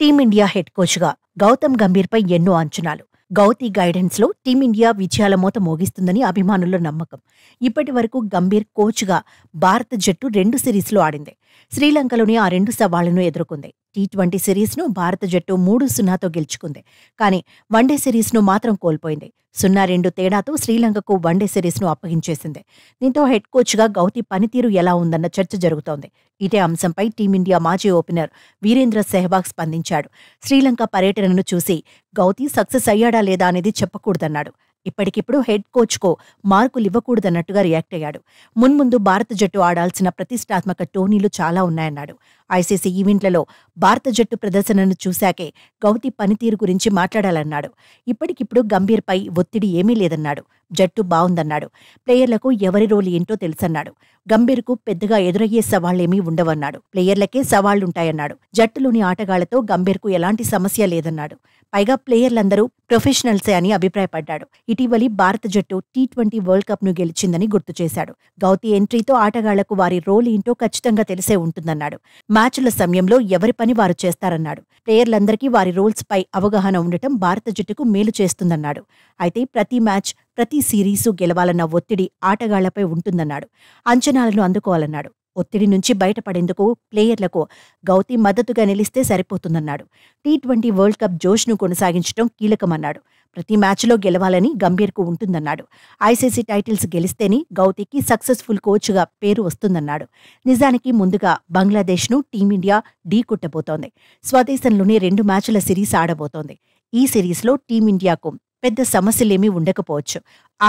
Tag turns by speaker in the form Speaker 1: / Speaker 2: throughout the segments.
Speaker 1: team India head కోచ్గా గౌతమ్ గంభీర్పై ఎన్నో అంచనాలు గౌతి గైడెన్స్లో టీమిండియా విజయాల మూత మోగిస్తుందని అభిమానుల నమ్మకం ఇప్పటి వరకు గంభీర్ కోచ్గా భారత జట్టు రెండు సిరీస్లు ఆడింది శ్రీలంకలోని ఆ రెండు సవాళ్లను ఎదుర్కొంది టీ ట్వంటీ సిరీస్ను భారత జట్టు మూడు సున్నాతో గెలుచుకుంది కానీ వన్డే సిరీస్ను మాత్రం కోల్పోయింది సున్నా రెండు తేడాతో శ్రీలంకకు వన్డే సిరీస్ను అప్పగించేసింది దీంతో హెడ్ కోచ్గా గౌతి పనితీరు ఎలా ఉందన్న చర్చ జరుగుతోంది ఇదే అంశంపై టీమిండియా మాజీ ఓపెనర్ వీరేంద్ర సెహ్వాగ్ స్పందించాడు శ్రీలంక పర్యటనను చూసి గౌతి సక్సెస్ అయ్యాడా లేదా అనేది చెప్పకూడదన్నాడు ఇప్పటికిప్పుడు హెడ్ కోచ్కో మార్కులు ఇవ్వకూడదన్నట్టుగా రియాక్ట్ అయ్యాడు మున్ముందు భారత జట్టు ఆడాల్సిన ప్రతిష్టాత్మక టోర్నీలు చాలా ఉన్నాయన్నాడు ఐసీసీ ఈవెంట్లలో భారత జట్టు ప్రదర్శనను చూశాకే గౌతి పనితీరు గురించి మాట్లాడాలన్నాడు ఇప్పటికిప్పుడు గంభీర్పై ఒత్తిడి ఏమీ లేదన్నాడు జట్టు బావుందన్నాడు ప్లేయర్లకు ఎవరి రోల్ ఏంటో తెలుసన్నాడు గంభీర్కు పెద్దగా ఎదురయ్యే సవాళ్లేమీ ఉండవన్నాడు ప్లేయర్లకే సవాళ్లుంటాయన్నాడు జట్టులోని ఆటగాళ్లతో గంభీర్కు ఎలాంటి సమస్య లేదన్నాడు పైగా ప్లేయర్లందరూ ప్రొఫెషనల్సే అని అభిప్రాయపడ్డాడు ఇటీవలి భారత జట్టు టీ ట్వంటీ వరల్డ్ కప్ను గెలిచిందని గుర్తు చేశాడు గౌతి ఎంట్రీతో ఆటగాళ్లకు వారి రోల్ ఏంటో ఖచ్చితంగా తెలిసే ఉంటుందన్నాడు మ్యాచ్ల సమయంలో ఎవరి పని వారు చేస్తారన్నాడు ప్లేయర్లందరికీ వారి రోల్స్పై అవగాహన ఉండటం భారత జట్టుకు మేలు చేస్తుందన్నాడు అయితే ప్రతి మ్యాచ్ ప్రతి సిరీసు గెలవాలన్న ఒత్తిడి ఆటగాళ్లపై ఉంటుందన్నాడు అంచనాలను అందుకోవాలన్నాడు ఒత్తిడి నుంచి బయటపడేందుకు ప్లేయర్లకు గౌతి మద్దతుగా నిలిస్తే సరిపోతుందన్నాడు టీ ట్వంటీ వరల్డ్ కప్ జోష్ను కొనసాగించడం కీలకమన్నాడు ప్రతి మ్యాచ్లో గెలవాలని గంభీర్కు ఉంటుందన్నాడు ఐసీసీ టైటిల్స్ గెలిస్తేనే గౌతికి సక్సెస్ఫుల్ కోచ్గా పేరు వస్తుందన్నాడు నిజానికి ముందుగా బంగ్లాదేశ్ను టీమిండియా ఢీ కుట్టబోతోంది స్వదేశంలోనే రెండు మ్యాచ్ల సిరీస్ ఆడబోతోంది ఈ సిరీస్లో టీమిండియాకు పెద్ద సమస్యలేమీ ఉండకపోవచ్చు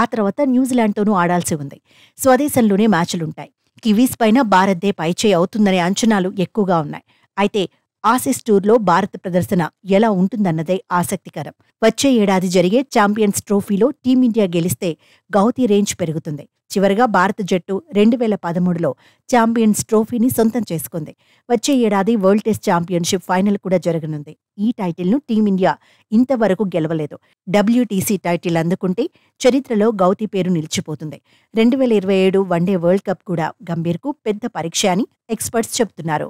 Speaker 1: ఆ తర్వాత న్యూజిలాండ్తోనూ ఆడాల్సి ఉంది స్వదేశంలోనే మ్యాచ్లుంటాయి కివీస్ పైన భారత్దే పైచేయి అవుతుందనే అంచనాలు ఎక్కువగా ఉన్నాయి అయితే ఆసిస్ టూర్లో భారత ప్రదర్శన ఎలా ఉంటుందన్నదే ఆసక్తికరం వచ్చే ఏడాది జరిగే ఛాంపియన్స్ ట్రోఫీలో టీమిండియా గెలిస్తే గౌతీ రేంజ్ పెరుగుతుంది చివరగా భారత జట్టు రెండు వేల పదమూడులో ఛాంపియన్స్ ట్రోఫీని సొంతం చేసుకుంది వచ్చే ఏడాది వరల్డ్ టెస్ట్ ఛాంపియన్షిప్ ఫైనల్ కూడా జరగనుంది ఈ టైటిల్ను టీమిండియా ఇంతవరకు గెలవలేదు డబ్ల్యూటీసీ టైటిల్ అందుకుంటే చరిత్రలో గౌతి పేరు నిలిచిపోతుంది రెండు వేల ఇరవై ఏడు వన్డే వరల్డ్ కప్ కూడా గంభీర్కు పెద్ద పరీక్ష అని ఎక్స్పర్ట్స్ చెబుతున్నారు